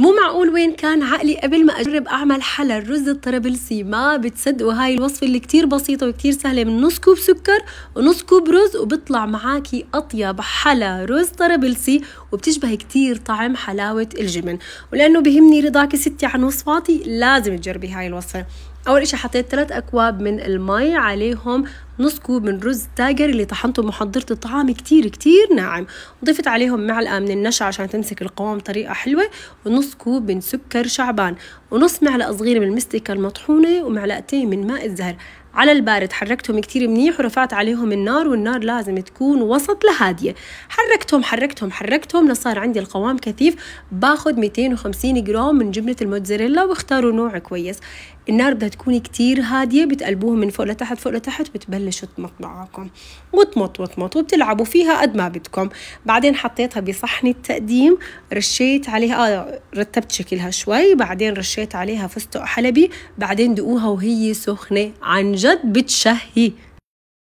مو معقول وين كان عقلي قبل ما اجرب اعمل حلا الرز الطرابلسي ما بتصدقوا هاي الوصفه اللي كتير بسيطه وكتير سهله من نص كوب سكر ونص كوب رز وبطلع معاكي اطيب حلا رز طرابلسي وبتشبه كتير طعم حلاوه الجبن ولانه بهمني رضاك ستي عن وصفاتي لازم تجربي هاي الوصفه اول اشي حطيت 3 اكواب من المي عليهم نص كوب من رز تاجر اللي طحنته محضرة الطعام كتير كتير ناعم ضفت عليهم معلقة من النشا عشان تمسك القوام طريقة حلوة ونص كوب من سكر شعبان ونص معلقة صغيرة من المستكة المطحونة ومعلقتين من ماء الزهر على البارد حركتهم كتير منيح ورفعت عليهم النار والنار لازم تكون وسط لهادية حركتهم حركتهم حركتهم لصار عندي القوام كثيف باخد 250 جرام من جبنة الموتزاريلا واختاروا نوع كويس النار بدها تكون كتير هادية بتقلبوها من فوق لتحت فوق لتحت بتبلش تمط معاكم وتمط وتمط وبتلعبوا فيها قد ما بدكم بعدين حطيتها بصحن التقديم رشيت عليها آه رتبت شكلها شوي بعدين رشيت عليها فستق حلبي بعدين دقوها وهي سخنة عن جد بتشهي